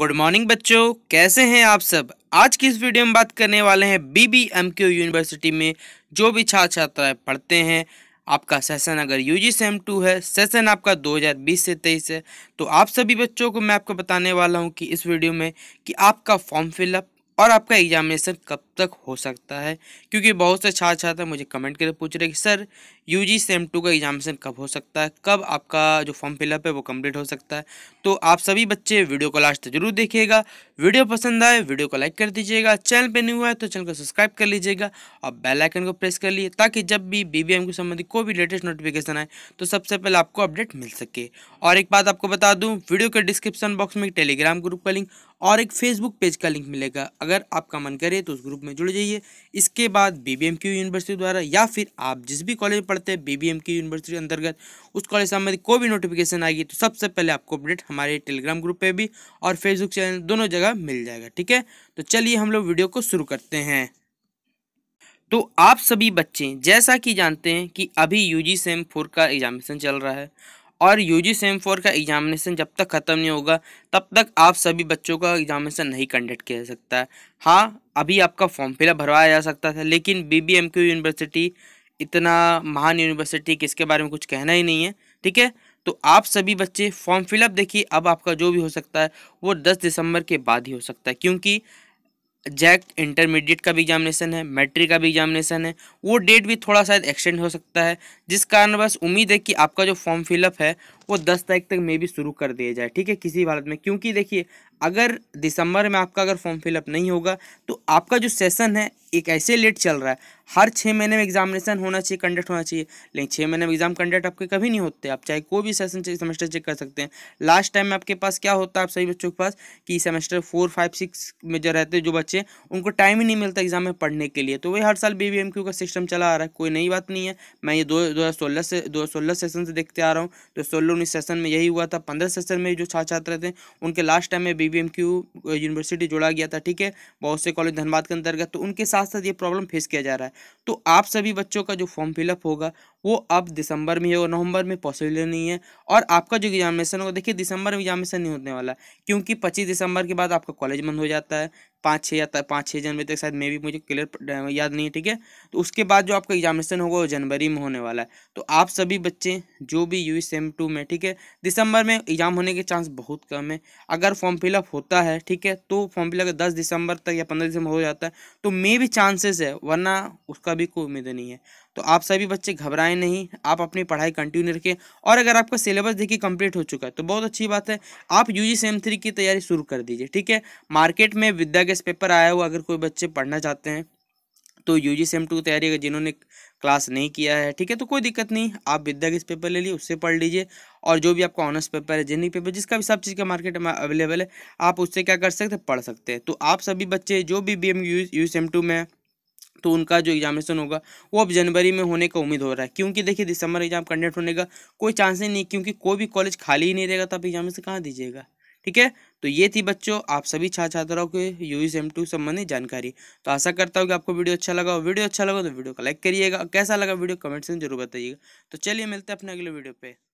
good morning बच्चों कैसे हैं आप सब आज की इस वीडियो में बात करने वाले हैं B B M Q university में जो भी छात्र छात्राएं पढ़ते हैं आपका सेशन अगर यू जी सेम टू है सेशन आपका 2020 से 23 है तो आप सभी बच्चों को मैं आपको बताने वाला हूं कि इस वीडियो में कि आपका फॉर्म फिलअप और आपका एग्जामिनेशन कब तक हो सकता है क्योंकि बहुत से छात्र छात्र मुझे कमेंट करके पूछ रहे कि sir U G sem two का एग्जामिनेशन कब हो सकता है कब आपका जो फॉर्म फिलअप है वो कंप्लीट हो सकता है तो आप सभी बच्चे वीडियो को लास्ट तक जरूर देखिएगा वीडियो पसंद आए वीडियो को लाइक कर दीजिएगा चैनल पर नहीं हुआ है तो चैनल को सब्सक्राइब कर लीजिएगा और बेलाइकन को प्रेस कर लिए ताकि जब भी बी के संबंधित कोई भी लेटेस्ट नोटिफिकेशन आए तो सबसे पहले आपको अपडेट मिल सके और एक बात आपको बता दूँ वीडियो के डिस्क्रिप्शन बॉक्स में टेलीग्राम ग्रुप का लिंक और एक फेसबुक पेज का लिंक मिलेगा अगर आपका मन करे तो उस ग्रुप में जुड़ जाइए इसके बाद B B M Q university द्वारा या फिर आप जिस भी कॉलेज पढ़ते हैं B B M Q university अंतर्गत उस कॉलेज संबंधित कोई भी नोटिफिकेशन आएगी तो सबसे पहले आपको अपडेट हमारे टेलीग्राम ग्रुप पर भी और फेसबुक चैनल दोनों जगह मिल जाएगा ठीक है तो चलिए हम लोग वीडियो को शुरू करते हैं तो आप सभी बच्चे जैसा कि जानते हैं कि अभी यू जी सेम फोर का एग्जामिनेशन चल रहा है और यू जी सेम फोर का एग्जामिनेशन जब तक ख़त्म नहीं होगा तब तक आप सभी बच्चों का एग्जामिनेशन नहीं कंडक्ट किया जा सकता है हाँ अभी आपका फॉर्म फिलअप भरवाया जा सकता था लेकिन B B M Q university इतना महान यूनिवर्सिटी कि इसके बारे में कुछ कहना ही नहीं है ठीक है तो आप सभी बच्चे फॉर्म फिलअप देखिए अब आपका जो भी हो सकता है वो दस दिसंबर के बाद ही हो सकता है क्योंकि जैक इंटरमीडिएट का भी एग्जामिनेशन है मैट्रिक का भी एग्जामिनेशन है वो डेट भी थोड़ा शायद एक्सटेंड हो सकता है जिस कारण बस उम्मीद है कि आपका जो फॉर्म फिलअप है वो दस तारीख तक मे भी शुरू कर दिया जाए ठीक है किसी हालत में क्योंकि देखिए अगर दिसंबर में आपका अगर फॉर्म फिलअप नहीं होगा तो आपका जो सेशन है एक ऐसे लेट चल रहा है हर छः महीने में एग्जामिनेशन होना चाहिए कंडक्ट होना चाहिए लेकिन छः महीने में एग्जाम कंडक्ट आपके कभी नहीं होते आप चाहे कोई भी सेशन सेमेस्टर चेक कर सकते हैं लास्ट टाइम में आपके पास क्या होता है आप सभी बच्चों के पास कि सेमेस्टर फोर फाइव सिक्स में जो रहते हैं जो बच्चे उनको टाइम ही नहीं मिलता एग्जाम में पढ़ने के लिए तो वही हर साल बी का सिस्टम चला आ रहा है कोई नई बात नहीं है मैं ये दो दो से दो सेशन से देखते आ रहा हूँ तो सोलह उन्नीस सेशन में यही हुआ था पंद्रह सेशन में जो छात्र छात्र थे उनके लास्ट टाइम में बी यूनिवर्सिटी जोड़ा गया था ठीक है बहुत से कॉलेज धनबाद के अंतर्गत तो उनके साथ साथ ये प्रॉब्लम फेस किया जा रहा है तो आप सभी बच्चों का जो फॉर्म फिलअप होगा वो अब दिसंबर में और नवंबर में पॉसिबल नहीं है और आपका जो एग्जामिनेशन होगा देखिए दिसंबर में एग्जामिनेशन नहीं होने वाला क्योंकि पच्चीस दिसंबर के बाद आपका कॉलेज बंद हो जाता है पाँच छः या पाँच छः जनवरी तक शायद मे भी मुझे क्लियर याद नहीं है ठीक है तो उसके बाद जो आपका एग्जामिनेशन होगा वो जनवरी में होने वाला है तो आप सभी बच्चे जो भी यू सेम टू में ठीक है दिसंबर में एग्ज़ाम होने के चांस बहुत कम है अगर फॉर्म फिलअप होता है ठीक है तो फॉर्म फिलअप दस दिसंबर तक या पंद्रह दिसंबर हो जाता है तो मे भी चांसेस है वरना उसका भी कोई उम्मीद नहीं है तो आप सभी बच्चे घबराएं नहीं आप अपनी पढ़ाई कंटिन्यू रखें और अगर आपका सिलेबस देखिए कंप्लीट हो चुका है तो बहुत अच्छी बात है आप यू जी सेम थ्री की तैयारी शुरू कर दीजिए ठीक है मार्केट में विद्या गैस पेपर आया हुआ अगर कोई बच्चे पढ़ना चाहते हैं तो यू जी सेम टू की तैयारी जिन्होंने क्लास नहीं किया है ठीक है तो कोई दिक्कत नहीं आप विद्या गैस पेपर ले लिए उससे पढ़ लीजिए और जो भी आपका ऑनर्स पेपर है जेनिक पेपर जिसका भी सब चीज़ का मार्केट में अवेलेबल है आप उससे क्या कर सकते हैं पढ़ सकते हैं तो आप सभी बच्चे जो भी B M U U sem two में तो उनका जो एग्जामिनेशन होगा वो अब जनवरी में होने का उम्मीद हो रहा है क्योंकि देखिए दिसंबर एग्जाम कंडक्ट होने का कोई चांस ही नहीं क्योंकि कोई भी कॉलेज खाली ही नहीं रहेगा तो आप एग्जामिनेशन कहाँ दीजिएगा ठीक है तो ये थी बच्चों आप सभी छात्र छात्राओं के यू एस एम टू संबंधित जानकारी तो आशा करता हूँ कि आपको वीडियो अच्छा लगा हो वीडियो अच्छा लगा तो वीडियो को लाइक करिएगा कैसा लगा वीडियो कमेंट से जरूर बताइएगा तो चलिए मिलते हैं अपने अगले वीडियो पे